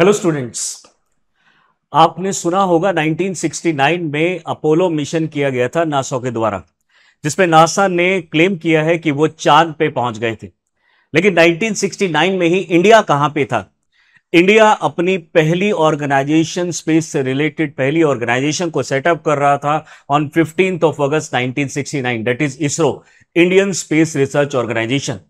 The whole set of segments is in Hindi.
हेलो स्टूडेंट्स आपने सुना होगा 1969 में अपोलो मिशन किया गया था नासा के द्वारा जिसमें नासा ने क्लेम किया है कि वो चांद पे पहुंच गए थे लेकिन 1969 में ही इंडिया कहां पे था इंडिया अपनी पहली ऑर्गेनाइजेशन स्पेस से रिलेटेड पहली ऑर्गेनाइजेशन को सेटअप कर रहा था on fifteenth of August 1969 that is ISRO Indian space research organisation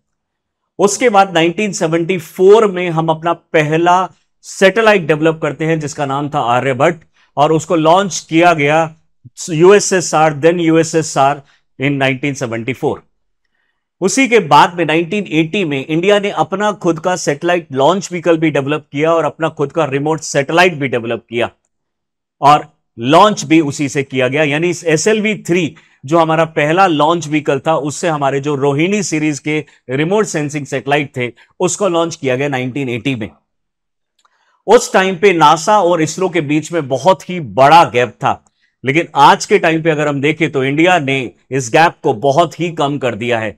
उसके बाद 1974 में हम अपना पहला सैटेलाइट डेवलप करते हैं जिसका नाम था आर्यभट्ट और उसको लॉन्च किया गया यूएसएसआर देन यूएसएसआर इन 1974 उसी के बाद में 1980 में इंडिया ने अपना खुद का सैटेलाइट लॉन्च व्हीकल भी डेवलप किया और अपना खुद का रिमोट सैटेलाइट भी डेवलप किया और लॉन्च भी उसी से किया गया यानी एस एल थ्री जो हमारा पहला लॉन्च व्हीकल था उससे हमारे जो रोहिणी सीरीज के रिमोट सेंसिंग सेटेलाइट थे उसको लॉन्च किया गया 1980 में उस टाइम पे नासा और इसरो के बीच में बहुत ही बड़ा गैप था लेकिन आज के टाइम पे अगर हम देखें तो इंडिया ने इस गैप को बहुत ही कम कर दिया है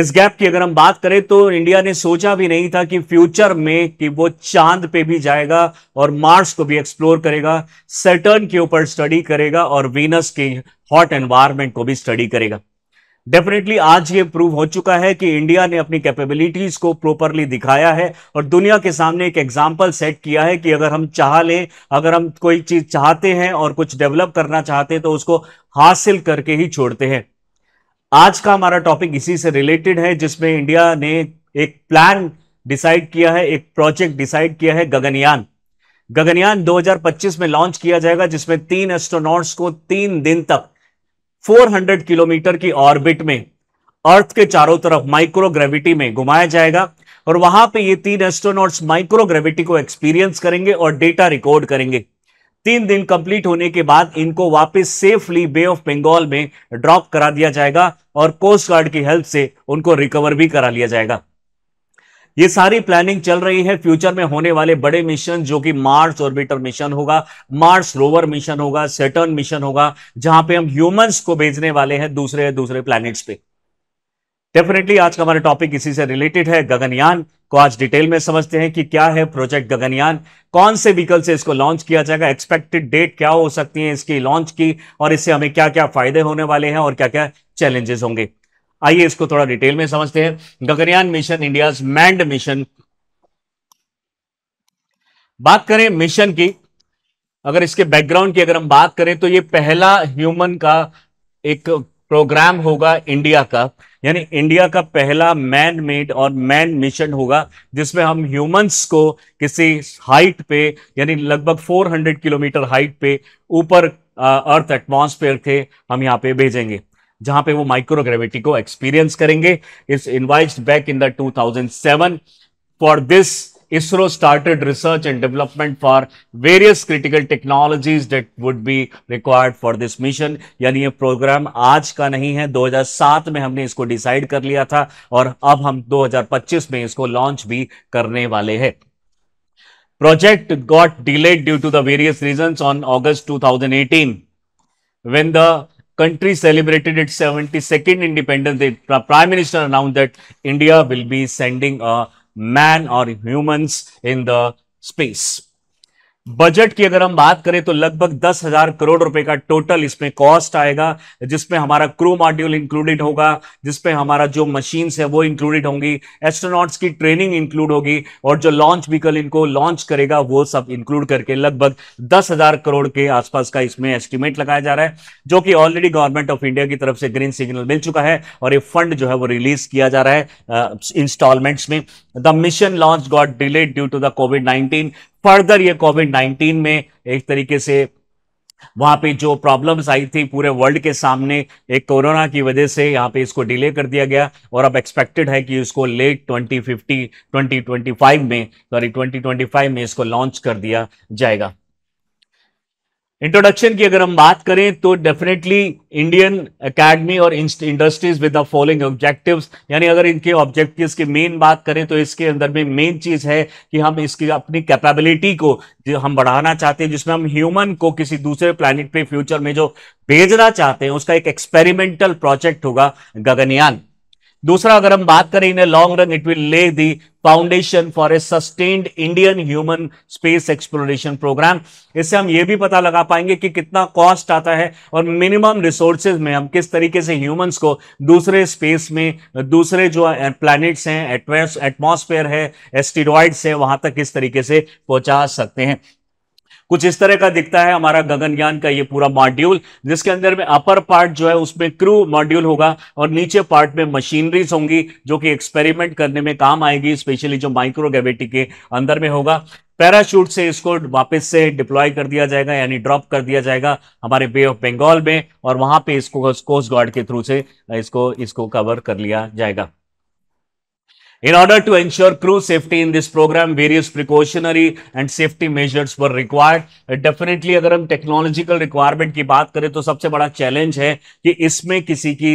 इस गैप की अगर हम बात करें तो इंडिया ने सोचा भी नहीं था कि फ्यूचर में कि वो चांद पे भी जाएगा और मार्स को भी एक्सप्लोर करेगा सेटर्न के ऊपर स्टडी करेगा और वीनस के हॉट एनवायरमेंट को भी स्टडी करेगा डेफिनेटली आज ये प्रूव हो चुका है कि इंडिया ने अपनी कैपेबिलिटीज को प्रॉपरली दिखाया है और दुनिया के सामने एक एग्जाम्पल सेट किया है कि अगर हम चाह लें अगर हम कोई चीज चाहते हैं और कुछ डेवलप करना चाहते हैं तो उसको हासिल करके ही छोड़ते हैं आज का हमारा टॉपिक इसी से रिलेटेड है जिसमें इंडिया ने एक प्लान डिसाइड किया है एक प्रोजेक्ट डिसाइड किया है गगनयान गगनयान 2025 में लॉन्च किया जाएगा जिसमें तीन एस्ट्रोनॉट्स को तीन दिन तक 400 किलोमीटर की ऑर्बिट में अर्थ के चारों तरफ माइक्रोग्रेविटी में घुमाया जाएगा और वहां पे ये तीन एस्ट्रोनॉट्स माइक्रोग्रेविटी को एक्सपीरियंस करेंगे और डेटा रिकॉर्ड करेंगे तीन दिन कंप्लीट होने के बाद इनको वापस सेफली बे ऑफ बंगाल में ड्रॉप करा दिया जाएगा और कोस्ट गार्ड की हेल्प से उनको रिकवर भी करा लिया जाएगा ये सारी प्लानिंग चल रही है फ्यूचर में होने वाले बड़े मिशन जो कि मार्स ऑर्बिटर मिशन होगा मार्स रोवर मिशन होगा सेटर्न मिशन होगा जहां पे हम ह्यूमंस को भेजने वाले हैं दूसरे दूसरे प्लैनेट्स पे डेफिनेटली आज का हमारा टॉपिक इसी से रिलेटेड है गगनयान को आज डिटेल में समझते हैं कि क्या है प्रोजेक्ट गगनयान कौन से व्हीकल से इसको लॉन्च किया जाएगा एक्सपेक्टेड डेट क्या हो सकती है इसकी लॉन्च की और इससे हमें क्या क्या फायदे होने वाले हैं और क्या क्या चैलेंजेस होंगे आइए इसको थोड़ा डिटेल में समझते हैं Gaganyaan mission India manned mission बात करें मिशन की अगर इसके बैकग्राउंड की अगर हम बात करें तो ये पहला ह्यूमन का एक प्रोग्राम होगा इंडिया का यानी इंडिया का पहला मैन मेड और मैन मिशन होगा जिसमें हम ह्यूमंस को किसी हाइट पे यानी लगभग 400 किलोमीटर हाइट पे ऊपर अर्थ एटमॉस्फेयर के हम यहाँ पे भेजेंगे जहां पे वो माइक्रोग्रेविटी को एक्सपीरियंस करेंगे it's invite back in the 2007 for this ISRO started research and development for various critical technologies that would be required for this mission यानी ये प्रोग्राम आज का नहीं है 2007 में हमने इसको डिसाइड कर लिया था और अब हम 2025 में इसको लॉन्च भी करने वाले हैं project got delayed due to the various reason on August 2018 when the country celebrated its 72nd independence the Prime Minister announced that India will be sending a man or humans in the space. Budget की अगर हम बात करें तो लगभग दस हजार करोड़ रुपए का टोटल इसमें कॉस्ट आएगा जिसमें हमारा क्रू मॉड्यूल इंक्लूडेड होगा जिसमें हमारा जो मशीन है वो इंक्लूडेड होंगी एस्ट्रोनॉट्स की ट्रेनिंग इंक्लूड होगी और जो लॉन्च व्हीकल इनको लॉन्च करेगा वो सब इंक्लूड करके लगभग दस हजार करोड़ के आसपास का इसमें एस्टिमेट लगाया जा रहा है जो कि ऑलरेडी गवर्नमेंट ऑफ इंडिया की तरफ से ग्रीन सिग्नल मिल चुका है और ये फंड जो है वो रिलीज किया जा रहा है इंस्टॉलमेंट्स में the mission launch got delayed due to the COVID nineteen further ये कोविड नाइन्टीन में एक तरीके से वहां पे जो प्रॉब्लम्स आई थी पूरे वर्ल्ड के सामने एक कोरोना की वजह से यहाँ पे इसको डिले कर दिया गया और अब एक्सपेक्टेड है कि इसको लेट 2050 2025 में सॉरी 2025 में इसको लॉन्च कर दिया जाएगा इंट्रोडक्शन की अगर हम बात करें तो डेफिनेटली इंडियन एकेडमी और industries with the following objectives यानी अगर इनके ऑब्जेक्टिव्स की मेन बात करें तो इसके अंदर में मेन चीज है कि हम इसकी अपनी कैपेबिलिटी को जो हम बढ़ाना चाहते हैं जिसमें हम ह्यूमन को किसी दूसरे प्लानिट पे फ्यूचर में जो भेजना चाहते हैं उसका एक एक्सपेरिमेंटल प्रोजेक्ट होगा गगनयान दूसरा अगर हम बात करें in a long run it will lay the foundation for a sustained Indian human space exploration programme इससे हम ये भी पता लगा पाएंगे कि कितना कॉस्ट आता है और मिनिमम रिसोर्सेज में हम किस तरीके से ह्यूमंस को दूसरे स्पेस में दूसरे जो प्लैनेट्स हैं एटमोस्फेयर है एस्टीरॉइड्स है वहां तक किस तरीके से पहुंचा सकते हैं कुछ इस तरह का दिखता है हमारा गगनयान का ये पूरा मॉड्यूल जिसके अंदर में अपर पार्ट जो है उसमें क्रू मॉड्यूल होगा और नीचे पार्ट में मशीनरीज होंगी जो कि एक्सपेरिमेंट करने में काम आएगी स्पेशली जो माइक्रोग्रेविटी के अंदर में होगा पैराशूट से इसको वापस से डिप्लॉय कर दिया जाएगा यानी ड्रॉप कर दिया जाएगा हमारे बे ऑफ बंगाल में और वहां पे इसको कोस्ट गार्ड के थ्रू से इसको इसको कवर कर लिया जाएगा In order to ensure crew safety in this program, various precautionary and safety measures were required. Definitely अगर हम technological requirement की बात करें तो सबसे बड़ा challenge है कि इसमें किसी की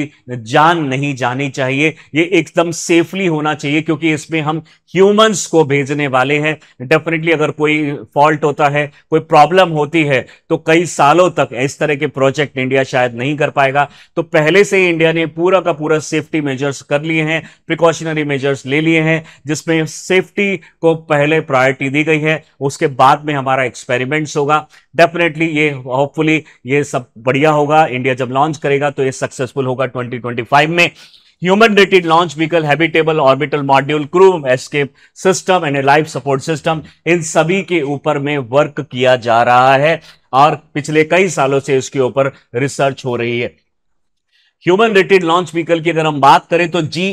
जान नहीं जानी चाहिए ये एकदम safely होना चाहिए क्योंकि इसमें हम humans को भेजने वाले हैं Definitely अगर कोई fault होता है कोई problem होती है तो कई सालों तक इस तरह के project India शायद नहीं कर पाएगा तो पहले से ही इंडिया ने पूरा का पूरा सेफ्टी मेजर्स कर लिए हैं प्रिकॉशनरी मेजर्स ले लिए हैं जिसमें सेफ्टी को पहले प्रायोरिटी दी गई है उसके बाद में हमारा एक्सपेरिमेंट्स होगा डेफिनेटली ये होपफुली ये सब बढ़िया होगा इंडिया जब लॉन्च करेगा तो ये सक्सेसफुल होगा 2025 में human rated launch vehicle habitable orbital module crew escape system and a life support system इन सभी के ऊपर में वर्क किया जा रहा है और पिछले कई सालों से इसके ऊपर रिसर्च हो रही है ह्यूमन रेटेड लॉन्च व्हीकल की अगर हम बात करें तो जी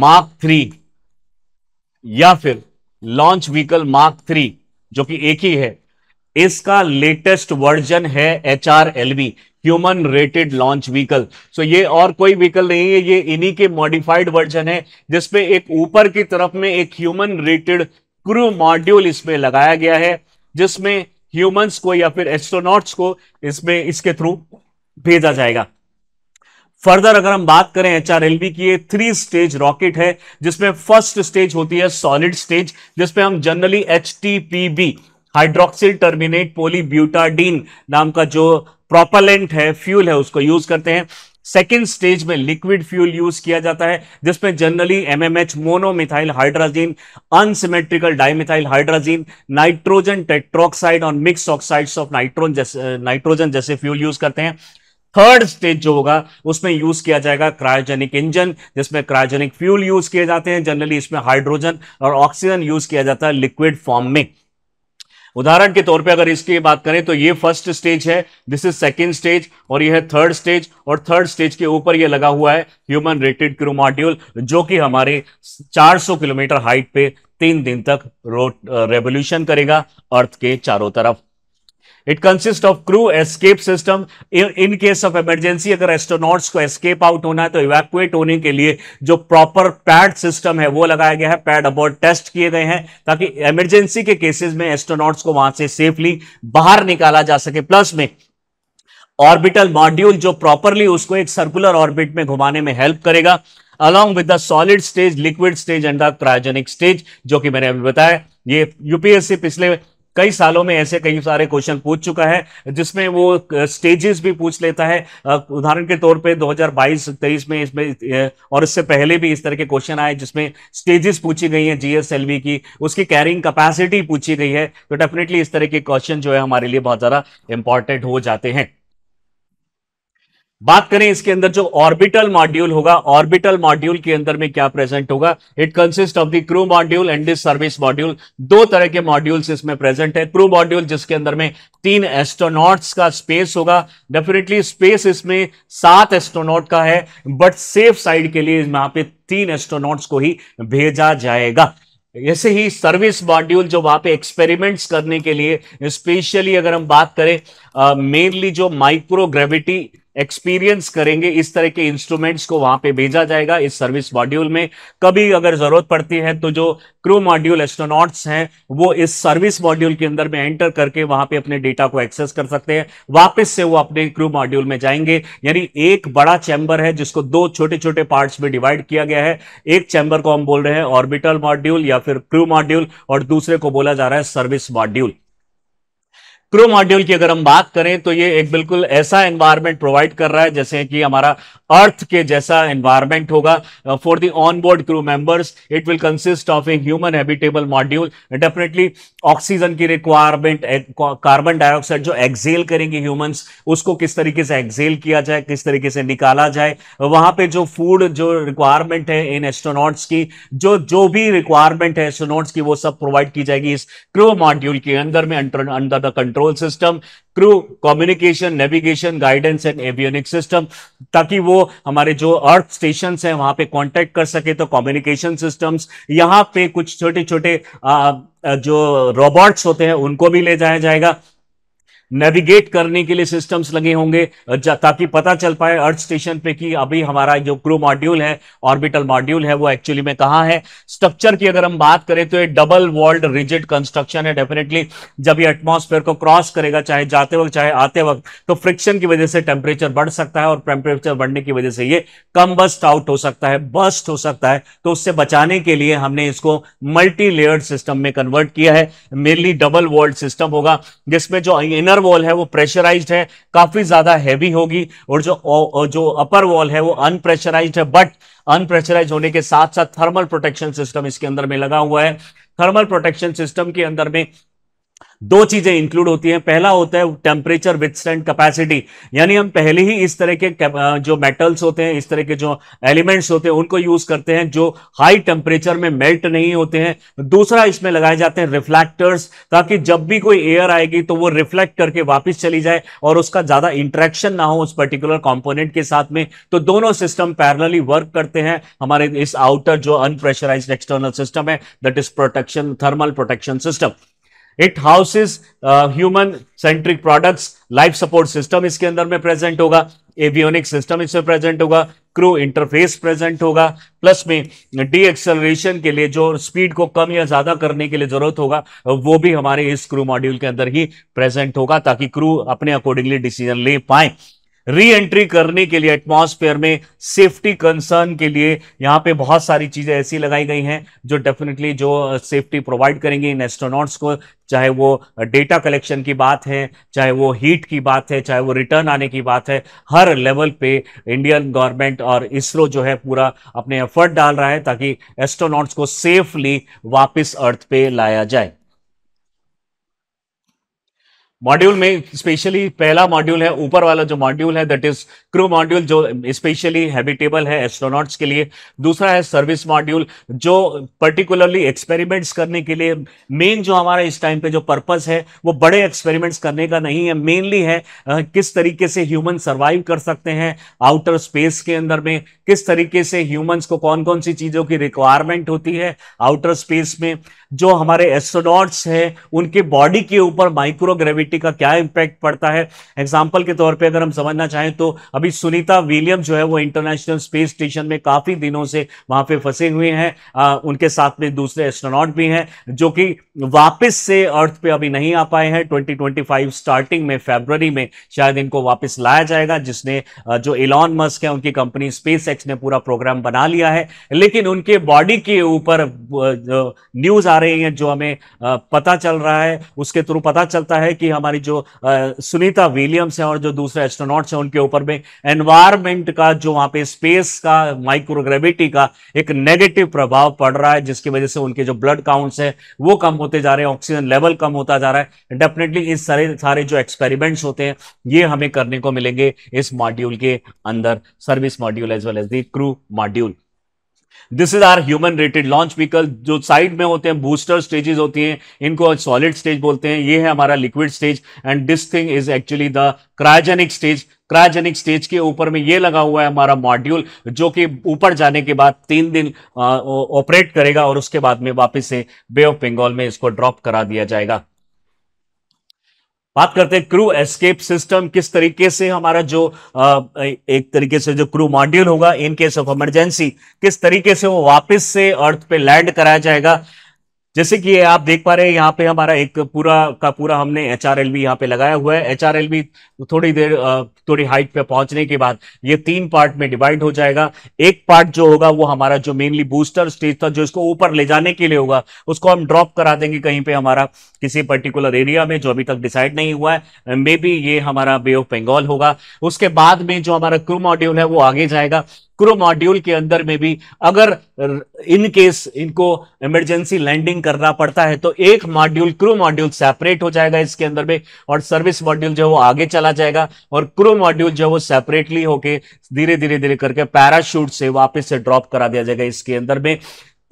मार्क थ्री या फिर लॉन्च व्हीकल मार्क थ्री जो कि एक ही है इसका लेटेस्ट वर्जन है H R L human rated launch vehicle so ये और कोई व्हीकल नहीं है ये इन्हीं के मॉडिफाइड वर्जन है जिसपे एक ऊपर की तरफ में एक ह्यूमन रेटेड क्रू मॉड्यूल इसमें लगाया गया है जिसमें ह्यूमंस को या फिर एस्ट्रोनॉट्स को इसमें इसके थ्रू भेजा जाएगा फर्दर अगर हम बात करें एच आर की ये थ्री स्टेज रॉकेट है जिसमें फर्स्ट स्टेज होती है सॉलिड स्टेज जिसमें हम generally H hydroxyl terminated polybutadiene नाम का जो प्रोपेलेंट है फ्यूल है उसको यूज करते हैं सेकेंड स्टेज में लिक्विड फ्यूल यूज किया जाता है जिसमें generally MMH monomethyl hydrazine unsymmetrical dimethyl hydrazine nitrogen tetroxide और मिक्स ऑक्साइड्स ऑफ नाइट्रोन जैसे नाइट्रोजन जैसे फ्यूल यूज करते हैं थर्ड स्टेज जो होगा उसमें यूज किया जाएगा क्रायोजेनिक इंजन जिसमें क्रायोजेनिक फ्यूल यूज किए जाते हैं जनरली इसमें हाइड्रोजन और ऑक्सीजन यूज किया जाता है लिक्विड फॉर्म में उदाहरण के तौर पे अगर इसकी बात करें तो ये फर्स्ट स्टेज है दिस इज सेकंड स्टेज और यह है थर्ड स्टेज और थर्ड स्टेज के ऊपर यह लगा हुआ है ह्यूमन रेटेड क्रू मॉड्यूल जो कि हमारे 400 किलोमीटर हाइट पे तीन दिन तक रोट रेवोल्यूशन करेगा अर्थ के चारों तरफ it consist of crew escape system in case of emergency अगर एस्ट्रोनॉट्स को एस्केप आउट होना है तो इवैक्यूएट होने के लिए जो प्रॉपर पैड सिस्टम है वो लगाया गया है पैड अबाउट टेस्ट किए गए हैं ताकि इमरजेंसी के केसेस में एस्ट्रोनॉट्स को वहां से सेफली बाहर निकाला जा सके प्लस में ऑर्बिटल मॉड्यूल जो प्रॉपरली उसको एक सर्कुलर ऑर्बिट में घुमाने में हेल्प करेगा along with the solid stage liquid stage and the cryogenic stage जो कि मैंने अभी बताया ये यूपीएससी पिछले कई सालों में ऐसे कई सारे क्वेश्चन पूछ चुका है जिसमें वो स्टेजेस भी पूछ लेता है उदाहरण के तौर पे 2022-23 में इसमें और इससे पहले भी इस तरह के क्वेश्चन आए जिसमें स्टेजेस पूछी गई हैं जीएसएलवी की उसकी कैरिंग कैपेसिटी पूछी गई है तो डेफिनेटली इस तरह के क्वेश्चन जो है हमारे लिए बहुत ज़्यादा इंपॉर्टेंट हो जाते हैं बात करें इसके अंदर जो ऑर्बिटल मॉड्यूल होगा ऑर्बिटल मॉड्यूल के अंदर में क्या प्रेजेंट होगा it consist of the crew module and this service module दो तरह के मॉड्यूल्स इसमें प्रेजेंट है क्रू मॉड्यूल जिसके अंदर में तीन एस्ट्रोनॉट्स का स्पेस होगा डेफिनेटली स्पेस इसमें सात एस्ट्रोनॉट का है बट सेफ साइड के लिए यहां पर तीन एस्ट्रोनॉट्स को ही भेजा जाएगा ऐसे ही सर्विस मॉड्यूल जो वहां पे एक्सपेरिमेंट्स करने के लिए स्पेशली अगर हम बात करें मेनली जो माइक्रो ग्रेविटी एक्सपीरियंस करेंगे इस तरह के इंस्ट्रूमेंट्स को वहां पे भेजा जाएगा इस सर्विस मॉड्यूल में कभी अगर जरूरत पड़ती है तो जो क्रू मॉड्यूल एस्ट्रोनॉट्स हैं वो इस सर्विस मॉड्यूल के अंदर में एंटर करके वहां पे अपने डेटा को एक्सेस कर सकते हैं वापस से वो अपने क्रू मॉड्यूल में जाएंगे यानी एक बड़ा चैम्बर है जिसको दो छोटे छोटे पार्ट्स में डिवाइड किया गया है एक चैम्बर को हम बोल रहे हैं ऑर्बिटल मॉड्यूल या फिर क्रू मॉड्यूल और दूसरे को बोला जा रहा है सर्विस मॉड्यूल प्रो मॉड्यूल की अगर हम बात करें तो ये एक बिल्कुल ऐसा एनवायरमेंट प्रोवाइड कर रहा है जैसे कि हमारा अर्थ के जैसा एनवायरमेंट होगा for the on board crew members it will consist of a human habitable module definitely oxygen की रिक्वायरमेंट कार्बन डाइऑक्साइड जो एक्सेल करेंगे ह्यूमंस उसको किस तरीके से एक्सेल किया जाए किस तरीके से निकाला जाए वहां पे जो फूड जो रिक्वायरमेंट है इन एस्ट्रोनॉट्स की जो जो भी रिक्वायरमेंट है एस्ट्रोनॉट्स की वो सब प्रोवाइड की जाएगी इस क्रो मॉड्यूल के अंदर में under the control control system crew communication navigation guidance and avionic system ताकि वो हमारे जो अर्थ स्टेशन है वहां पे कांटेक्ट कर सके तो कम्युनिकेशन सिस्टम्स यहाँ पे कुछ छोटे छोटे जो रोबोट्स होते हैं उनको भी ले जाया जाएगा नेविगेट करने के लिए सिस्टम्स लगे होंगे अच्छा, ताकि पता चल पाए अर्थ स्टेशन पे कि अभी हमारा जो क्रू मॉड्यूल है ऑर्बिटल मॉड्यूल है वो एक्चुअली में कहा है स्ट्रक्चर की अगर हम बात करें तो ये डबल वॉल्ड रिजिड कंस्ट्रक्शन है डेफिनेटली जब ये एटमोस्फेयर को क्रॉस करेगा चाहे जाते वक्त चाहे आते वक्त तो फ्रिक्शन की वजह से टेम्परेचर बढ़ सकता है और टेम्परेचर बढ़ने की वजह से ये कम बस्ट आउट हो सकता है बस्ट हो सकता है तो उससे बचाने के लिए हमने इसको मल्टी लेयर्ड सिस्टम में कन्वर्ट किया है मेनली डबल वॉल्ड सिस्टम होगा जिसमें जो इनर वॉल है वो प्रेशराइज्ड है काफी ज्यादा हैवी होगी और जो जो अपर वॉल है वो अनप्रेशराइज्ड है बट अनप्रेशराइज होने के साथ साथ थर्मल प्रोटेक्शन सिस्टम इसके अंदर में लगा हुआ है थर्मल प्रोटेक्शन सिस्टम के अंदर में दो चीजें इंक्लूड होती हैं पहला होता है टेम्परेचर विथस्टैंड कैपेसिटी यानी हम पहले ही इस तरह के जो मेटल्स होते हैं इस तरह के जो एलिमेंट्स होते हैं उनको यूज करते हैं जो हाई टेम्परेचर में मेल्ट नहीं होते हैं दूसरा इसमें लगाए जाते हैं रिफ्लेक्टर्स ताकि जब भी कोई एयर आएगी तो वो रिफ्लेक्ट करके वापिस चली जाए और उसका ज्यादा इंट्रैक्शन ना हो उस पर्टिकुलर कॉम्पोनेंट के साथ में तो दोनों सिस्टम पैरलली वर्क करते हैं हमारे इस आउटर जो अनप्रेशराइज एक्सटर्नल सिस्टम है that is protection thermal protection system it houses human centric products life support system इसके अंदर में प्रेजेंट होगा एवियोनिक सिस्टम इसमें प्रेजेंट होगा क्रू इंटरफेस प्रेजेंट होगा प्लस में डी एक्सेलरेशन के लिए जो स्पीड को कम या ज्यादा करने के लिए जरूरत होगा वो भी हमारे इस क्रू मॉड्यूल के अंदर ही प्रेजेंट होगा ताकि क्रू अपने अकॉर्डिंगली डिसीजन ले पाए री एंट्री करने के लिए एटमॉस्फेयर में सेफ्टी कंसर्न के लिए यहाँ पे बहुत सारी चीजें ऐसी लगाई गई हैं जो डेफिनेटली जो सेफ्टी प्रोवाइड करेंगे इन एस्ट्रोनॉट्स को चाहे वो डेटा कलेक्शन की बात है चाहे वो हीट की बात है चाहे वो रिटर्न आने की बात है हर लेवल पे इंडियन गवर्नमेंट और इसरो जो है पूरा अपने एफर्ट डाल रहा है ताकि एस्ट्रोनॉट्स को सेफली वापस अर्थ पे लाया जाए मॉड्यूल में स्पेशली पहला मॉड्यूल है ऊपर वाला जो मॉड्यूल है दैट इज क्रू मॉड्यूल जो स्पेशली हैबिटेबल है एस्ट्रोनॉट्स के लिए दूसरा है सर्विस मॉड्यूल जो पर्टिकुलरली एक्सपेरिमेंट्स करने के लिए मेन जो हमारा इस टाइम पे जो पर्पस है वो बड़े एक्सपेरिमेंट्स करने का नहीं है मेनली है किस तरीके से ह्यूमन सर्वाइव कर सकते हैं आउटर स्पेस के अंदर में किस तरीके से ह्यूमन्स को कौन कौन सी चीज़ों की रिक्वायरमेंट होती है आउटर स्पेस में जो हमारे एस्ट्रोनॉट्स हैं उनके बॉडी के ऊपर माइक्रोग्रेविटी एक्टिविटी का क्या इंपैक्ट पड़ता है एग्जाम्पल के तौर पर अगर हम समझना चाहें तो अभी सुनीता विलियम जो है वो इंटरनेशनल स्पेस स्टेशन में काफी दिनों से वहां पे फंसे हुए हैं उनके साथ में दूसरे एस्ट्रोनॉट भी हैं जो कि वापस से अर्थ पे अभी नहीं आ पाए हैं 2025 स्टार्टिंग में फेब्रवरी में शायद इनको वापस लाया जाएगा जिसने जो इलॉन मस्क है उनकी कंपनी स्पेस एक्स ने पूरा प्रोग्राम बना लिया है लेकिन उनके बॉडी के ऊपर न्यूज आ रही है जो हमें पता चल रहा है उसके थ्रू पता चलता है कि हम हमारी जो आ, सुनीता विलियम्स हैं और जो दूसरे एस्ट्रोनॉट्स हैं उनके ऊपर में एनवायरमेंट का जो वहां पे स्पेस का माइक्रोग्रेविटी का एक नेगेटिव प्रभाव पड़ रहा है जिसकी वजह से उनके जो ब्लड काउंट्स है वो कम होते जा रहे हैं ऑक्सीजन लेवल कम होता जा रहा है डेफिनेटली इस सारे सारे जो एक्सपेरिमेंट्स होते हैं ये हमें करने को मिलेंगे इस मॉड्यूल के अंदर service module as well as the crew module this is our human rated launch vehicle जो साइड में होते हैं बूस्टर स्टेजेस होती हैं इनको सॉलिड स्टेज बोलते हैं ये है हमारा liquid stage and this thing is actually the cryogenic stage cryogenic stage के ऊपर में ये लगा हुआ है हमारा मॉड्यूल जो कि ऊपर जाने के बाद तीन दिन ऑपरेट करेगा और उसके बाद में वापस से बे ऑफ बंगाल में इसको ड्रॉप करा दिया जाएगा बात करते हैं क्रू एस्केप सिस्टम किस तरीके से हमारा जो आ, एक तरीके से जो क्रू मॉड्यूल होगा इन केस ऑफ इमरजेंसी किस तरीके से वो वापस से अर्थ पे लैंड कराया जाएगा जैसे कि आप देख पा रहे हैं यहाँ पे हमारा एक पूरा का पूरा हमने एच आर एल बी यहाँ पे लगाया हुआ है एच आर एल बी थोड़ी देर थोड़ी हाइट पे पहुंचने के बाद ये तीन पार्ट में डिवाइड हो जाएगा एक पार्ट जो होगा वो हमारा जो मेनली बूस्टर स्टेज था जो इसको ऊपर ले जाने के लिए होगा उसको हम ड्रॉप करा देंगे कहीं पे हमारा किसी पर्टिकुलर एरिया में जो अभी तक डिसाइड नहीं हुआ है मे बी ये हमारा बे ऑफ बंगाल होगा उसके बाद में जो हमारा क्रू मॉड्यूल है वो आगे जाएगा क्रू मॉड्यूल के अंदर में भी अगर इन केस इनको इमरजेंसी लैंडिंग करना पड़ता है तो एक मॉड्यूल क्रू मॉड्यूल सेपरेट हो जाएगा इसके अंदर में और सर्विस मॉड्यूल जो है वो आगे चला जाएगा और क्रू मॉड्यूल जो है वो सेपरेटली होके धीरे धीरे धीरे करके पैराशूट से वापस से ड्रॉप करा दिया जाएगा इसके अंदर में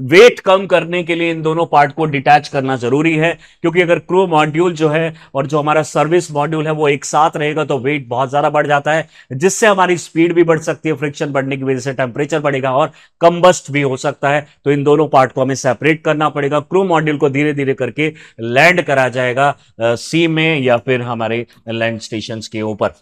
वेट कम करने के लिए इन दोनों पार्ट को डिटैच करना जरूरी है क्योंकि अगर क्रू मॉड्यूल जो है और जो हमारा सर्विस मॉड्यूल है वो एक साथ रहेगा तो वेट बहुत ज्यादा बढ़ जाता है जिससे हमारी स्पीड भी बढ़ सकती है फ्रिक्शन बढ़ने की वजह से टेम्परेचर बढ़ेगा और कम्बस्ट भी हो सकता है तो इन दोनों पार्ट को हमें सेपरेट करना पड़ेगा क्रू मॉड्यूल को धीरे धीरे करके लैंड करा जाएगा सी में या फिर हमारे लैंड स्टेशन के ऊपर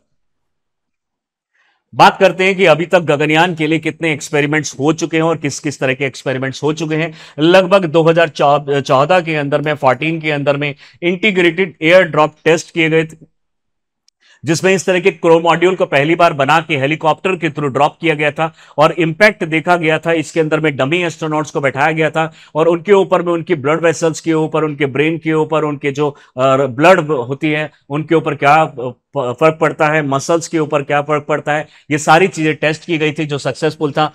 बात करते हैं कि अभी तक गगनयान के लिए कितने एक्सपेरिमेंट्स हो चुके हैं और किस किस तरह के एक्सपेरिमेंट्स हो चुके हैं लगभग 2014 के अंदर में 14 के अंदर में इंटीग्रेटेड एयर ड्रॉप टेस्ट किए गए जिसमें इस तरह के क्रो मॉड्यूल को पहली बार बना के हेलीकॉप्टर के थ्रू ड्रॉप किया गया था और इंपैक्ट देखा गया था इसके अंदर में डमी एस्ट्रोनॉट्स को बैठाया गया था और उनके ऊपर में उनकी ब्लड वेसल्स के ऊपर उनके ब्रेन के ऊपर उनके जो ब्लड होती है उनके ऊपर क्या फर्क पड़ता है मसल्स के ऊपर क्या फर्क पड़ता है ये सारी चीजें टेस्ट की गई थी जो सक्सेसफुल था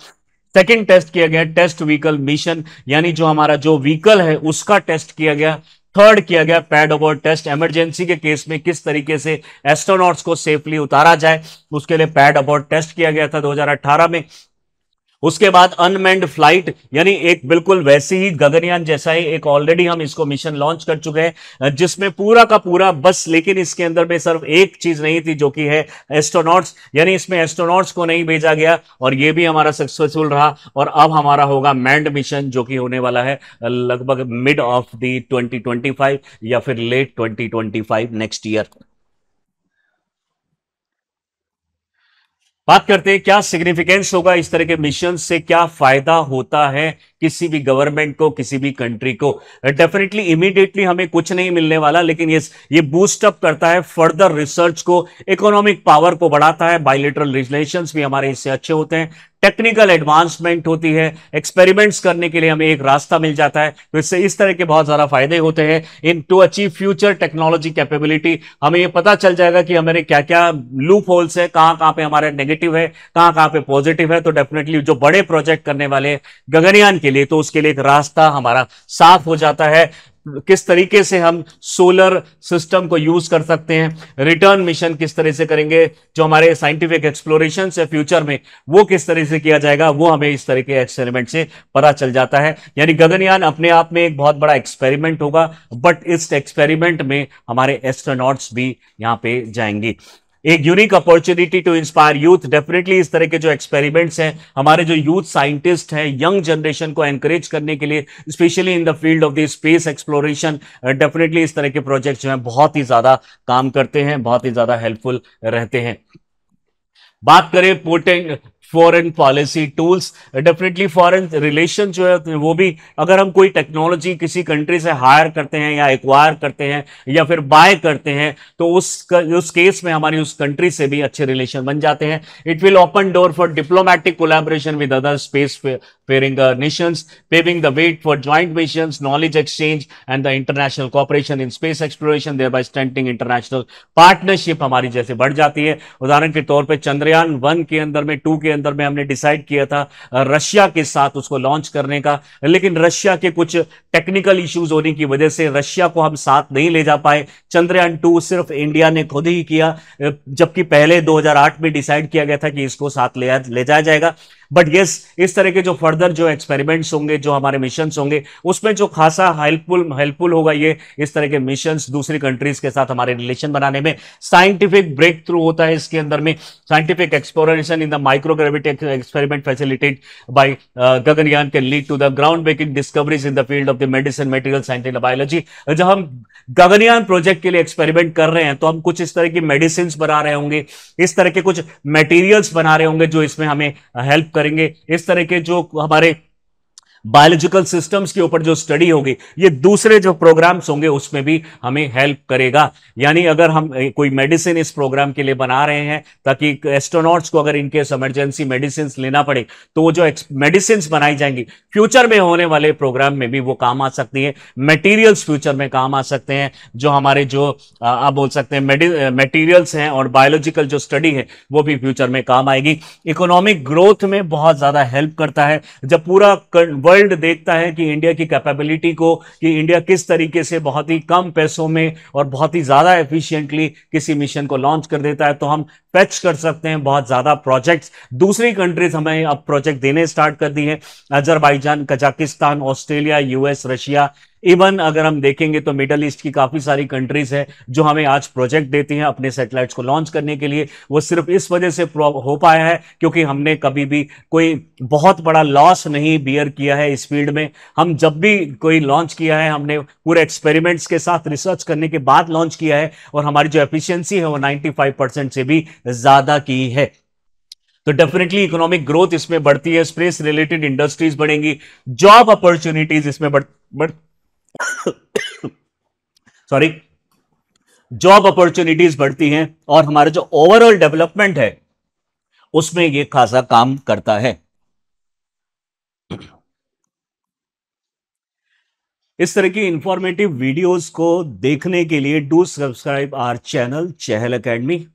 सेकेंड टेस्ट किया गया टेस्ट व्हीकल मिशन यानी जो हमारा जो व्हीकल है उसका टेस्ट किया गया थर्ड किया गया पैड ओवर टेस्ट इमरजेंसी के केस में किस तरीके से एस्ट्रोनॉट्स को सेफली उतारा जाए उसके लिए पैड अबाउट टेस्ट किया गया था 2018 में उसके बाद अनमेंड फ्लाइट यानी एक बिल्कुल वैसी ही गगनयान जैसा ही एक ऑलरेडी हम इसको मिशन लॉन्च कर चुके हैं जिसमें पूरा का पूरा बस लेकिन इसके अंदर में सिर्फ एक चीज नहीं थी जो कि है एस्ट्रोनॉट्स यानी इसमें एस्ट्रोनॉट्स को नहीं भेजा गया और ये भी हमारा सक्सेसफुल रहा और अब हमारा होगा मैंड मिशन जो कि होने वाला है लगभग मिड ऑफ दी ट्वेंटी या फिर लेट ट्वेंटी नेक्स्ट ईयर बात करते हैं क्या सिग्निफिकेंस होगा इस तरह के मिशन से क्या फायदा होता है किसी भी गवर्नमेंट को किसी भी कंट्री को डेफिनेटली इमीडिएटली हमें कुछ नहीं मिलने वाला लेकिन ये ये बूस्ट अप करता है फर्दर रिसर्च को इकोनॉमिक पावर को बढ़ाता है बायोलिटरल रिलेशंस भी हमारे इससे अच्छे होते हैं टेक्निकल एडवांसमेंट होती है एक्सपेरिमेंट्स करने के लिए हमें एक रास्ता मिल जाता है तो इससे इस तरह के बहुत ज्यादा फायदे होते हैं in to achieve future technology capability हमें ये पता चल जाएगा कि हमारे क्या क्या लूप होल्स है कहाँ कहाँ पे हमारे नेगेटिव है कहाँ कहाँ पे पॉजिटिव है तो डेफिनेटली जो बड़े प्रोजेक्ट करने वाले गगनयान के लिए तो उसके लिए एक रास्ता हमारा साफ हो जाता है किस तरीके से हम सोलर सिस्टम को यूज कर सकते हैं रिटर्न मिशन किस तरह से करेंगे जो हमारे साइंटिफिक एक्सप्लोरेशन है फ्यूचर में वो किस तरह से किया जाएगा वो हमें इस तरह के एक्सपेरिमेंट से पता चल जाता है यानी गगनयान अपने आप में एक बहुत बड़ा एक्सपेरिमेंट होगा बट इस एक्सपेरिमेंट में हमारे एस्ट्रोनॉट्स भी यहाँ पे जाएंगे एक unique opportunity to inspire youth definitely इस तरह के जो एक्सपेरिमेंट्स हैं हमारे जो यूथ साइंटिस्ट हैं यंग जनरेशन को एनकरेज करने के लिए specially in the field of the space exploration definitely इस तरह के प्रोजेक्ट जो है बहुत ही ज्यादा काम करते हैं बहुत ही ज्यादा हेल्पफुल रहते हैं बात करें potent foreign policy tools definitely foreign relation जो है वो भी अगर हम कोई टेक्नोलॉजी किसी कंट्री से हायर करते हैं या एक्वायर करते हैं या फिर बाय करते हैं तो उस उस केस में हमारी उस कंट्री से भी अच्छे रिलेशन बन जाते हैं it will open door for diplomatic collaboration with other space faring nations paving the way for joint mission knowledge exchange and the international cooperation in space exploration thereby strengthening international partnership हमारी जैसे बढ़ जाती है उदाहरण के तौर पर चंद्रयान वन के अंदर में टू के अंदर में हमने डिसाइड किया था रशिया के साथ उसको लॉन्च करने का लेकिन रशिया के कुछ टेक्निकल इश्यूज होने की वजह से रशिया को हम साथ नहीं ले जा पाए चंद्रयान टू सिर्फ इंडिया ने खुद ही किया जबकि पहले 2008 में डिसाइड किया गया था कि इसको साथ ले, ले जाया जाएगा बट यस इस तरह के जो फर्दर जो एक्सपेरिमेंट्स होंगे जो हमारे मिशन होंगे उसमें जो खासा हेल्पफुल हेल्पफुल होगा ये इस तरह के मिशन दूसरी कंट्रीज के साथ हमारे रिलेशन बनाने में साइंटिफिक ब्रेक थ्रू होता है इसके अंदर में scientific exploration in the microgravity experiment facilitate by Gaganyaan can lead to the ground breaking discoveries in the field of the medicine material science and biology जब हम गगनयान प्रोजेक्ट के लिए एक्सपेरिमेंट कर रहे हैं तो हम कुछ इस तरह की मेडिसिन बना रहे होंगे इस तरह के कुछ मेटीरियल्स बना रहे होंगे जो इसमें हमें हेल्प uh, करेंगे इस तरह के जो हमारे बायोलॉजिकल सिस्टम्स के ऊपर जो स्टडी होगी ये दूसरे जो प्रोग्राम्स होंगे उसमें भी हमें हेल्प करेगा यानी अगर हम कोई मेडिसिन इस प्रोग्राम के लिए बना रहे हैं ताकि एस्ट्रोनॉट्स को अगर इनकेस इमरजेंसी मेडिसिन लेना पड़े तो वो जो मेडिसिन बनाई जाएंगी फ्यूचर में होने वाले प्रोग्राम में भी वो काम आ सकती है मेटीरियल्स फ्यूचर में काम आ सकते हैं जो हमारे जो आप बोल सकते हैं मेटीरियल्स हैं और बायोलॉजिकल जो स्टडी है वो भी फ्यूचर में काम आएगी इकोनॉमिक ग्रोथ में बहुत ज्यादा हेल्प करता है जब पूरा वर्ल्ड वर्ल्ड देखता है कि इंडिया की कैपेबिलिटी को कि इंडिया किस तरीके से बहुत ही कम पैसों में और बहुत ही ज़्यादा एफिशिएंटली किसी मिशन को लॉन्च कर देता है तो हम पैच कर सकते हैं बहुत ज़्यादा प्रोजेक्ट्स दूसरी कंट्रीज हमें अब प्रोजेक्ट देने स्टार्ट कर दी है Azerbaijan Kazakhstan Australia US Russia even अगर हम देखेंगे तो मिडल ईस्ट की काफी सारी कंट्रीज है जो हमें आज प्रोजेक्ट देती हैं अपने सैटेलाइट्स को लॉन्च करने के लिए वो सिर्फ इस वजह से हो पाया है क्योंकि हमने कभी भी कोई बहुत बड़ा लॉस नहीं बियर किया है इस फील्ड में हम जब भी कोई लॉन्च किया है हमने पूरे एक्सपेरिमेंट्स के साथ रिसर्च करने के बाद लॉन्च किया है और हमारी जो एफिशियंसी है वो नाइन्टी परसेंट से भी ज्यादा की है तो डेफिनेटली इकोनॉमिक ग्रोथ इसमें बढ़ती है स्पेस रिलेटेड इंडस्ट्रीज बढ़ेंगी जॉब अपॉर्चुनिटीज इसमें बढ़, बढ़ सॉरी जॉब अपॉर्चुनिटीज बढ़ती हैं और हमारा जो ओवरऑल डेवलपमेंट है उसमें ये खासा काम करता है इस तरह की इंफॉर्मेटिव वीडियोस को देखने के लिए do subscribe our channel Chahal academy